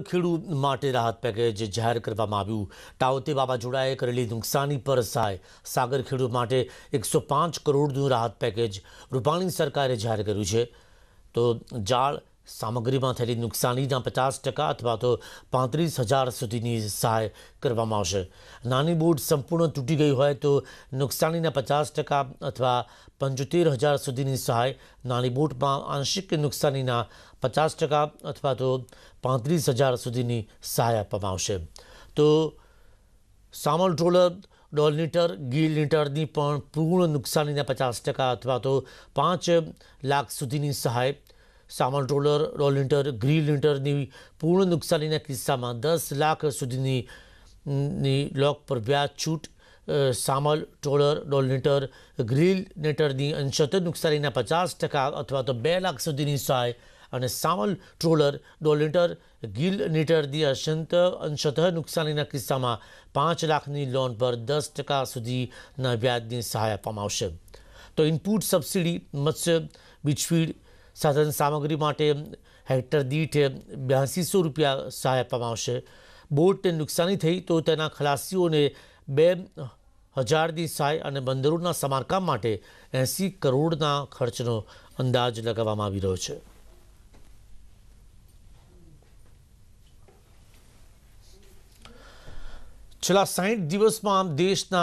ખેડૂત માટે રાહત પેકેજ જાહેર કરવામાં આવ્યું તાઉતે વાવાઝોડાએ કરેલી નુકસાની પર સહાય સાગર ખેડૂત માટે એકસો પાંચ કરોડનું રાહત પેકેજ રૂપાણી સરકારે જાહેર કર્યું છે તો જાળ સામગ્રીમાં થયેલી નુકસાનીના પચાસ ટકા અથવા તો પાંત્રીસ હજાર સુધીની સહાય કરવામાં આવશે નાની બોટ સંપૂર્ણ તૂટી ગઈ હોય તો નુકસાનીના પચાસ ટકા અથવા પંચોતેર હજાર સુધીની સહાય નાની બોટમાં આંશિક નુકસાનીના પચાસ ટકા અથવા તો પાંત્રીસ હજાર સુધીની સહાય આપવામાં આવશે તો સામલ ટ્રોલર ડોલનીટર ગીલ લીટરની પણ પૂર્ણ નુકસાનીના પચાસ ટકા અથવા તો પાંચ લાખ સુધીની સહાય સામાન ટ્રોલર રોલ લિન્ટર ગ્રીલ લિન્ટરની પૂર્ણ નુકસાનીના કિસ્સામાં દસ લાખ સુધીની લોક પર વ્યાજ છૂટ સામલ ટ્રોલર ડોલ લીટર ગ્રીલ લીટરની અંશત નુકસાનીના પચાસ ટકા અથવા તો બે લાખ સુધીની સહાય અને સામલ ટ્રોલર ડોલ લીટર ગીલ લીટરની અશંત અંશત નુકસાનીના કિસ્સામાં પાંચ લાખની લોન પર દસ ટકા સુધીના વ્યાજની સહાય આપવામાં આવશે તો ઇનપુટ સબસિડી મત્સ્ય બીચફીડ સાધન સામગ્રી માટે હેક્ટર દીઠ બ્યાસીસો રૂપિયા સહાય આપવામાં આવશે બોટને નુકસાની થઈ તો તેના ખલાસીઓને બે હજારની સહાય અને બંદરોના સમારકામ માટે એંસી કરોડના ખર્ચનો અંદાજ લગાવવામાં આવી રહ્યો છે છેલ્લા સાહીઠ દિવસમાં આમ દેશના